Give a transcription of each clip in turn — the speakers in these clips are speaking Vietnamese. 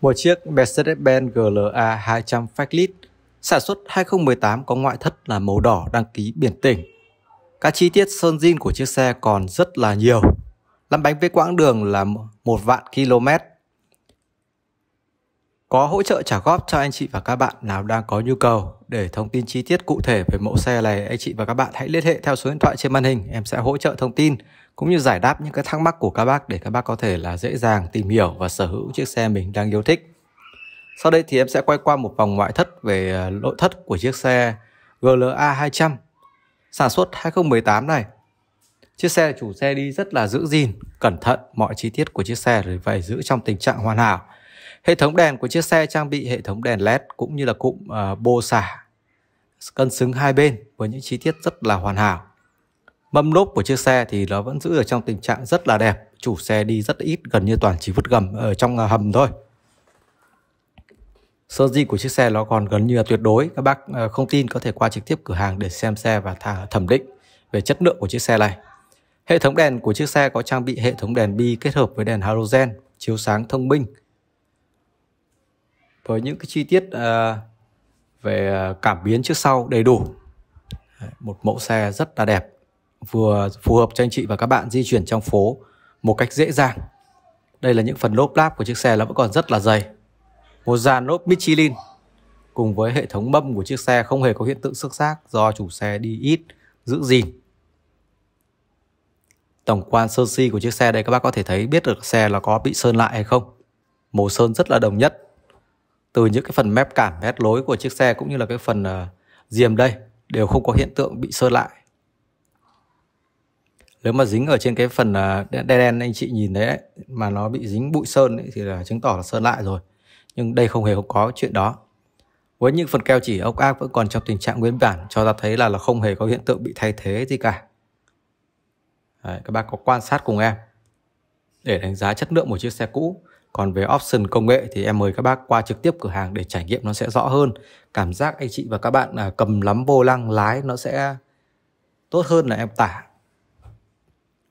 Một chiếc Mercedes-Benz GLA 200 Facelift sản xuất 2018 có ngoại thất là màu đỏ đăng ký biển tỉnh. Các chi tiết sơn zin của chiếc xe còn rất là nhiều. Lăn bánh với quãng đường là một vạn km. Có hỗ trợ trả góp cho anh chị và các bạn nào đang có nhu cầu. Để thông tin chi tiết cụ thể về mẫu xe này, anh chị và các bạn hãy liên hệ theo số điện thoại trên màn hình. Em sẽ hỗ trợ thông tin cũng như giải đáp những cái thắc mắc của các bác để các bác có thể là dễ dàng tìm hiểu và sở hữu chiếc xe mình đang yêu thích. Sau đây thì em sẽ quay qua một vòng ngoại thất về ờ, nội thất của chiếc xe GLA 200 sản xuất 2018 này. Chiếc xe chủ xe đi rất là giữ gìn, cẩn thận mọi chi tiết của chiếc xe rồi phải giữ trong tình trạng hoàn hảo. Hệ thống đèn của chiếc xe trang bị hệ thống đèn LED cũng như là cụm uh, bô xả cân xứng hai bên với những chi tiết rất là hoàn hảo mâm lốp của chiếc xe thì nó vẫn giữ ở trong tình trạng rất là đẹp chủ xe đi rất ít gần như toàn chỉ vứt gầm ở trong à, hầm thôi sơn di của chiếc xe nó còn gần như là tuyệt đối các bác à, không tin có thể qua trực tiếp cửa hàng để xem xe và thẩm định về chất lượng của chiếc xe này hệ thống đèn của chiếc xe có trang bị hệ thống đèn bi kết hợp với đèn halogen chiếu sáng thông minh với những cái chi tiết à, về cảm biến trước sau đầy đủ một mẫu xe rất là đẹp vừa phù hợp cho anh chị và các bạn di chuyển trong phố một cách dễ dàng. Đây là những phần lốp láp của chiếc xe nó vẫn còn rất là dày. Một dàn lốp Michelin cùng với hệ thống mâm của chiếc xe không hề có hiện tượng xước xác do chủ xe đi ít, giữ gìn. Tổng quan sơn si của chiếc xe đây các bác có thể thấy biết được xe là có bị sơn lại hay không. Màu sơn rất là đồng nhất. Từ những cái phần mép cảm, mép lối của chiếc xe cũng như là cái phần uh, diềm đây đều không có hiện tượng bị sơn lại nếu mà dính ở trên cái phần à, đen đen anh chị nhìn đấy, mà nó bị dính bụi sơn ấy, thì là chứng tỏ là sơn lại rồi nhưng đây không hề không có chuyện đó với những phần keo chỉ ốc ác vẫn còn trong tình trạng nguyên bản cho ta thấy là là không hề có hiện tượng bị thay thế gì cả đấy, các bác có quan sát cùng em để đánh giá chất lượng một chiếc xe cũ còn về option công nghệ thì em mời các bác qua trực tiếp cửa hàng để trải nghiệm nó sẽ rõ hơn cảm giác anh chị và các bạn à, cầm lắm vô lăng lái nó sẽ tốt hơn là em tả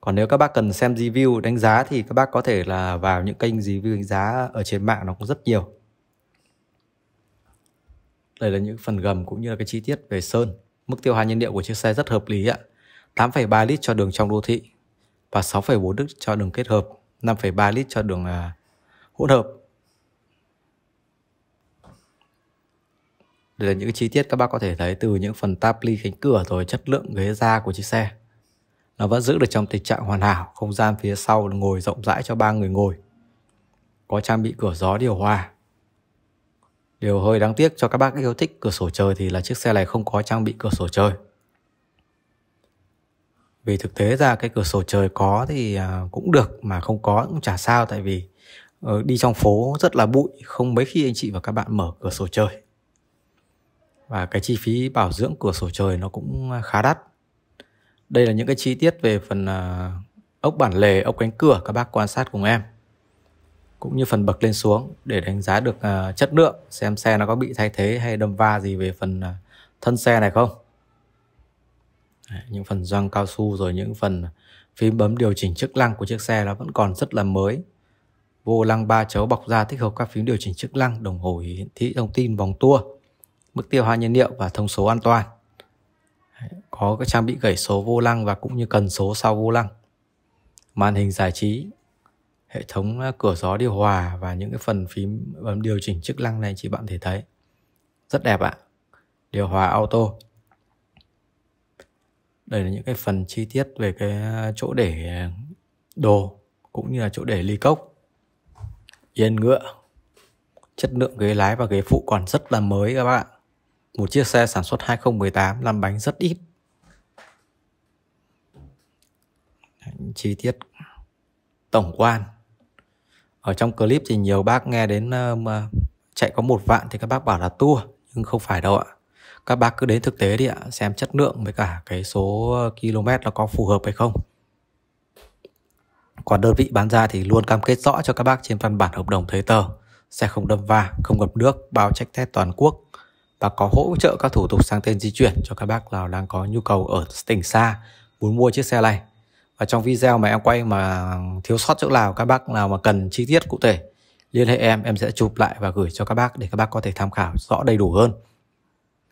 còn nếu các bác cần xem review đánh giá thì các bác có thể là vào những kênh review đánh giá ở trên mạng nó cũng rất nhiều đây là những phần gầm cũng như là cái chi tiết về sơn mức tiêu hao nhiên liệu của chiếc xe rất hợp lý ạ 8,3 lít cho đường trong đô thị và 6,4 lít cho đường kết hợp 5,3 lít cho đường à, hỗn hợp Đây là những chi tiết các bác có thể thấy từ những phần táp ly cánh cửa rồi chất lượng ghế da của chiếc xe nó vẫn giữ được trong tình trạng hoàn hảo không gian phía sau ngồi rộng rãi cho ba người ngồi có trang bị cửa gió điều hòa điều hơi đáng tiếc cho các bác yêu thích cửa sổ trời thì là chiếc xe này không có trang bị cửa sổ trời vì thực tế ra cái cửa sổ trời có thì à, cũng được mà không có cũng chả sao tại vì ờ, đi trong phố rất là bụi không mấy khi anh chị và các bạn mở cửa sổ trời và cái chi phí bảo dưỡng cửa sổ trời nó cũng à, khá đắt đây là những cái chi tiết về phần à, ốc bản lề, ốc cánh cửa các bác quan sát cùng em. Cũng như phần bậc lên xuống để đánh giá được à, chất lượng xem xe nó có bị thay thế hay đâm va gì về phần à, thân xe này không. những phần gioăng cao su rồi những phần phím bấm điều chỉnh chức năng của chiếc xe nó vẫn còn rất là mới. Vô lăng ba chấu bọc da thích hợp các phím điều chỉnh chức năng, đồng hồ hiển thị thông tin vòng tua, mức tiêu hao nhiên liệu và thông số an toàn có các trang bị gãy số vô lăng và cũng như cần số sau vô lăng màn hình giải trí hệ thống à, cửa gió điều hòa và những cái phần phím bấm à, điều chỉnh chức năng này chị bạn thể thấy rất đẹp ạ điều hòa auto đây là những cái phần chi tiết về cái à, chỗ để đồ cũng như là chỗ để ly cốc yên ngựa chất lượng ghế lái và ghế phụ còn rất là mới các bạn một chiếc xe sản xuất 2018 làm bánh rất ít chi tiết tổng quan ở trong clip thì nhiều bác nghe đến uh, chạy có một vạn thì các bác bảo là tour nhưng không phải đâu ạ các bác cứ đến thực tế đi ạ xem chất lượng với cả cái số ờ, km nó có phù hợp hay không còn đơn vị bán ra thì luôn cam kết rõ cho các bác trên văn bản hợp đồng giấy tờ xe không đâm va không gặp nước bao trách test toàn quốc và có hỗ trợ các thủ tục sang tên di chuyển cho các bác nào đang có nhu cầu ở tỉnh xa muốn mua chiếc xe này ở trong video mà em quay mà thiếu sót chỗ nào các bác nào mà cần chi tiết cụ thể liên hệ em em sẽ chụp lại và gửi cho các bác để các bác có thể tham khảo rõ đầy đủ hơn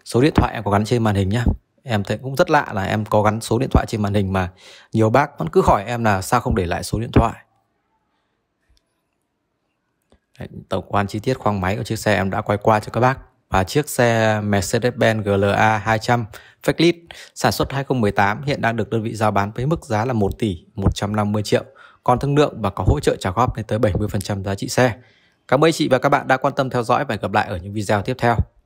số điện thoại em có gắn trên màn hình nhá em thấy cũng rất lạ là em có gắn số điện thoại trên màn hình mà nhiều bác vẫn cứ hỏi em là sao không để lại số điện thoại tổng quan chi tiết khoang máy của chiếc xe em đã quay qua cho các bác và chiếc xe Mercedes-Benz GLA 200 facelift sản xuất 2018 hiện đang được đơn vị giao bán với mức giá là 1 tỷ 150 triệu, còn thương lượng và có hỗ trợ trả góp lên tới 70% giá trị xe. Cảm ơn chị và các bạn đã quan tâm theo dõi và hẹn gặp lại ở những video tiếp theo.